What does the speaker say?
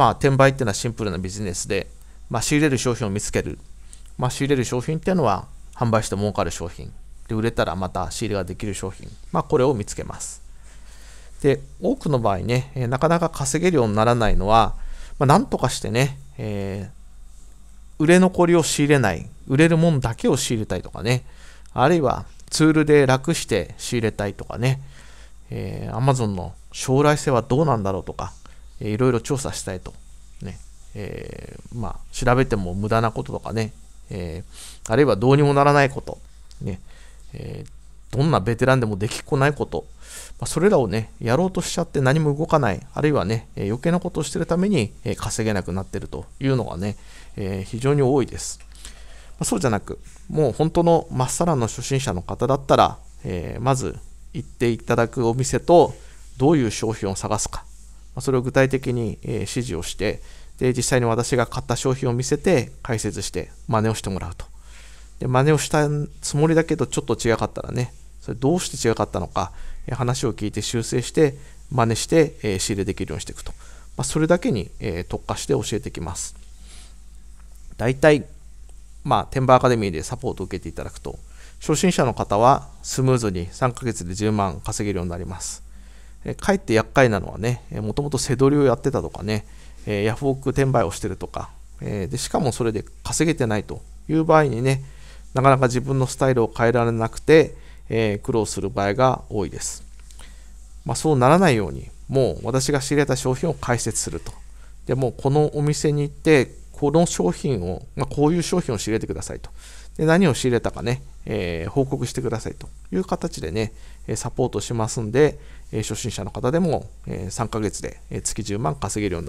まあ、転売っていうのはシンプルなビジネスで、まあ、仕入れる商品を見つける。まあ、仕入れる商品っていうのは、販売して儲かる商品。で、売れたらまた仕入れができる商品。まあ、これを見つけます。で、多くの場合ね、なかなか稼げるようにならないのは、まあ、なんとかしてね、えー、売れ残りを仕入れない。売れるもんだけを仕入れたいとかね。あるいは、ツールで楽して仕入れたいとかね。えー、Amazon の将来性はどうなんだろうとか、いろいろ調査したいと。ね。えー、まあ、調べても無駄なこととかね、えー、あるいはどうにもならないこと、ね、えー、どんなベテランでもできっこないこと、まあ、それらをね、やろうとしちゃって何も動かない、あるいはね、え余計なことをしてるために、え稼げなくなってるというのがね、え非常に多いです。まあ、そうじゃなく、もう本当のまっさらの初心者の方だったら、えまず行っていただくお店と、どういう商品を探すか、それを具体的に、え指示をして、で、実際に私が買った商品を見せて、解説して、真似をしてもらうと。で、真似をしたつもりだけど、ちょっと違かったらね、それどうして違かったのか、話を聞いて修正して、真似して、え仕入れできるようにしていくと。まあ、それだけに、え特化して教えてきます。大体、まあ、テンバーアカデミーでサポートを受けていただくと、初心者の方はスムーズに3ヶ月で10万稼げるようになります。かえって厄介なのはね、もともと背取りをやってたとかね、ヤフオク転売をしてるとか、で、しかもそれで稼げてないという場合にね、なかなか自分のスタイルを変えられなくて、え苦労する場合が多いです。まあ、そうならないように、もう私が仕入れた商品を解説すると。でもこのお店に行って、この商品を、まあ、こういう商品を仕入れてくださいと。何を仕入れたかね、えー、報告してくださいという形でね、サポートしますんで、初心者の方でも3ヶ月で月10万稼げるようになります。